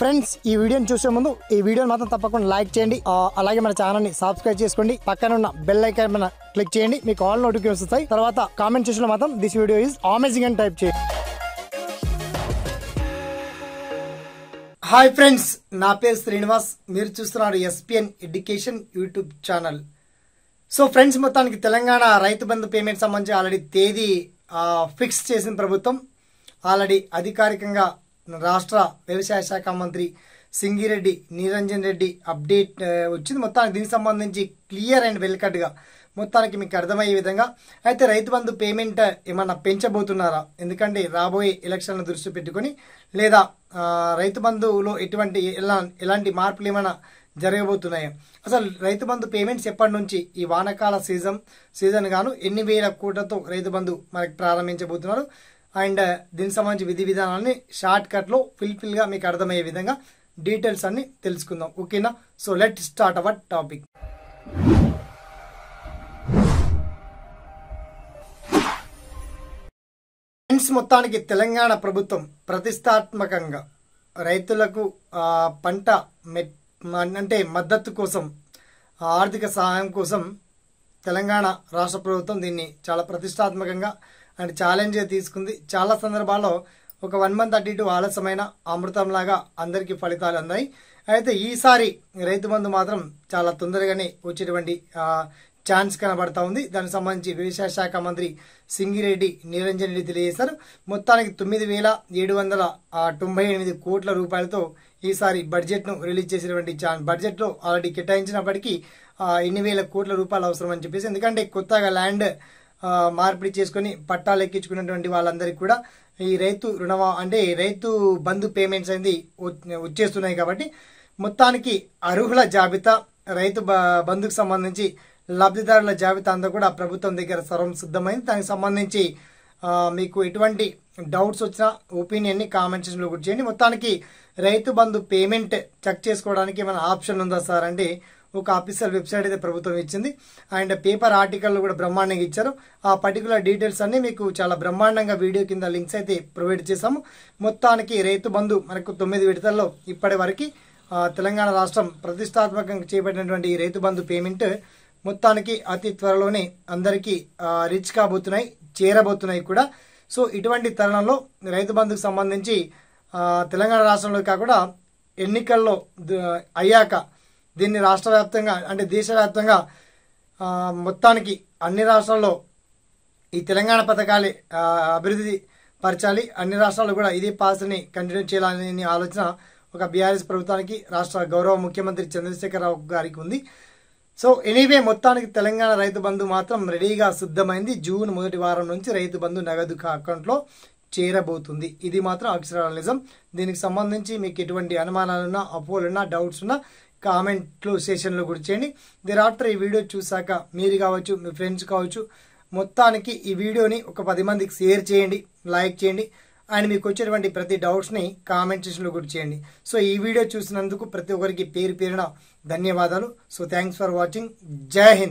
friends ఈ వీడియోని చూసే ముందు ఈ వీడియోని మాత్రం తప్పకుండా లైక్ చేయండి అలాగే మన ఛానల్ని సబ్స్క్రైబ్ చేసుకోండి పక్కన ఉన్న బెల్ ఐకాన్ మన క్లిక్ చేయండి మీకు ఆల్ నోటిఫికేషన్స్ వస్తాయి తర్వాత కామెంట్ సెక్షన్లో మాత్రం దిస్ వీడియో ఇస్ అమేజింగ్ అని టైప్ చేయండి హాయ్ ఫ్రెండ్స్ నా పేరు శ్రీనివాస్ మీరు చూస్తున్నారు SPN education YouTube channel so friends మొత్తానికి తెలంగాణ రైతు బంధు పేమెంట్ సంబంధించి ఆల్రెడీ తేదీ ఫిక్స్ చేసిన ప్రభుత్వం ఆల్రెడీ అధికారికంగా రాష్ట్ర వ్యవసాయ శాఖ మంత్రి సింగిరెడ్డి నిరంజన్ రెడ్డి అప్డేట్ వచ్చింది మొత్తానికి దీనికి సంబంధించి క్లియర్ అండ్ వెల్కట్గా మొత్తానికి మీకు అర్థమయ్యే విధంగా అయితే రైతు బంధు పేమెంట్ ఏమన్నా పెంచబోతున్నారా ఎందుకంటే రాబోయే ఎలక్షన్ల దృష్టి పెట్టుకొని లేదా రైతు బంధువులో ఎటువంటి ఎలా ఎలాంటి మార్పులు ఏమైనా జరగబోతున్నాయి అసలు రైతు బంధు పేమెంట్స్ ఎప్పటి నుంచి ఈ వానకాల సీజన్ సీజన్ గాను ఎన్ని వేల కోట్లతో రైతు బంధు మనకి ప్రారంభించబోతున్నారు అండ్ దీనికి సంబంధించి విధి విధానాన్ని షార్ట్ ఫిల్ ఫిల్ఫిల్గా మీకు అర్థమయ్యే విధంగా డీటెయిల్స్ అన్ని తెలుసుకుందాం ఓకేనా so let start our topic friends మొత్తానికి తెలంగాణ ప్రభుత్వం ప్రతిష్టాత్మకంగా రైతులకు పంట అంటే మద్దతు కోసం ఆర్థిక సహాయం కోసం తెలంగాణ రాష్ట్ర ప్రభుత్వం దీన్ని చాలా ప్రతిష్టాత్మకంగా అండ్ ఛాలెంజ్ తీసుకుంది చాలా సందర్భాల్లో ఒక వన్ మంత్ అటు ఇటు ఆలస్యమైన అమృతంలాగా అందరికీ ఫలితాలు అందాయి అయితే ఈసారి రైతు బంధు మాత్రం చాలా తొందరగానే వచ్చేటువంటి ఛాన్స్ కనబడతా ఉంది దానికి సంబంధించి వ్యవసాయ శాఖ మంత్రి సింగిరెడ్డి నిరంజన్ రెడ్డి తెలియజేశారు మొత్తానికి తొమ్మిది వేల ఏడు వందల తొంభై ఎనిమిది కోట్ల రూపాయలతో ఈసారి బడ్జెట్ను రిలీజ్ చేసినటువంటి ఛాన్స్ బడ్జెట్లో ఆల్రెడీ కేటాయించినప్పటికీ ఎన్ని వేల కోట్ల రూపాయలు అవసరం అని చెప్పేసి ఎందుకంటే కొత్తగా ల్యాండ్ మార్పిడి చేసుకుని పట్టాలు ఎక్కించుకున్నటువంటి వాళ్ళందరికీ కూడా ఈ రైతు రుణమా అంటే రైతు బంధు పేమెంట్స్ అనేది వచ్చేస్తున్నాయి కాబట్టి మొత్తానికి అర్హుల జాబితా రైతు బంధుకు సంబంధించి లబ్ధిదారుల జాబితా అంతా కూడా ప్రభుత్వం దగ్గర సర్వం సిద్ధమైంది దానికి సంబంధించి మీకు ఎటువంటి డౌట్స్ వచ్చినా ఒపీనియన్ని కామెంట్ సెక్షన్లో కూడా చేయండి మొత్తానికి రైతు బంధు పేమెంట్ చెక్ చేసుకోవడానికి ఏమైనా ఆప్షన్ ఉందా సార్ అంటే ఒక అఫీషియల్ వెబ్సైట్ అయితే ప్రభుత్వం ఇచ్చింది అండ్ పేపర్ ఆర్టికల్ కూడా బ్రహ్మాండంగా ఇచ్చారు ఆ పర్టికులర్ డీటెయిల్స్ అన్ని మీకు చాలా బ్రహ్మాండంగా వీడియో కింద లింక్స్ అయితే ప్రొవైడ్ చేశాము మొత్తానికి రైతు బంధు మనకు తొమ్మిది విడతల్లో ఇప్పటి వరకు తెలంగాణ రాష్ట్రం ప్రతిష్టాత్మకంగా చేపట్టినటువంటి ఈ రైతు బంధు పేమెంట్ మొత్తానికి అతి త్వరలోనే అందరికీ రిచ్ కాబోతున్నాయి చేరబోతున్నాయి కూడా సో ఇటువంటి తరుణంలో రైతు బంధుకు సంబంధించి తెలంగాణ రాష్ట్రంలో కాకుండా ఎన్నికల్లో అయ్యాక దీన్ని రాష్ట్ర వ్యాప్తంగా అంటే దేశవ్యాప్తంగా మొత్తానికి అన్ని రాష్ట్రాల్లో ఈ తెలంగాణ పథకాలే అభివృద్ధి పరచాలి అన్ని రాష్ట్రాలు కూడా ఇదే పాలసీని కంటిన్యూ చేయాలనే ఆలోచన ఒక బీఆర్ఎస్ ప్రభుత్వానికి రాష్ట్ర గౌరవ ముఖ్యమంత్రి చంద్రశేఖరరావు గారికి ఉంది సో ఎనీవే మొత్తానికి తెలంగాణ రైతు బంధు మాత్రం రెడీగా సిద్ధమైంది జూన్ మొదటి వారం నుంచి రైతు బంధు నగదు అకౌంట్లో చేరబోతుంది ఇది మాత్రం అక్షరాలిజం దీనికి సంబంధించి మీకు ఎటువంటి అనుమానాలున్నా అపోలున్నా డౌట్స్ ఉన్నా కామెంట్లు సెషన్లో కూడా చేయండి దీని ఆఫ్టర్ ఈ వీడియో చూసాక మీరు కావచ్చు మీ ఫ్రెండ్స్ కావచ్చు మొత్తానికి ఈ వీడియోని ఒక పది మందికి షేర్ చేయండి లైక్ చేయండి అండ్ మీకు వచ్చేటువంటి ప్రతి డౌట్స్ని కామెంట్ సెషన్లో కూడా చేయండి సో ఈ వీడియో చూసినందుకు ప్రతి ఒక్కరికి పేరు పేరున ధన్యవాదాలు సో థ్యాంక్స్ ఫర్ వాచింగ్ జై హింద్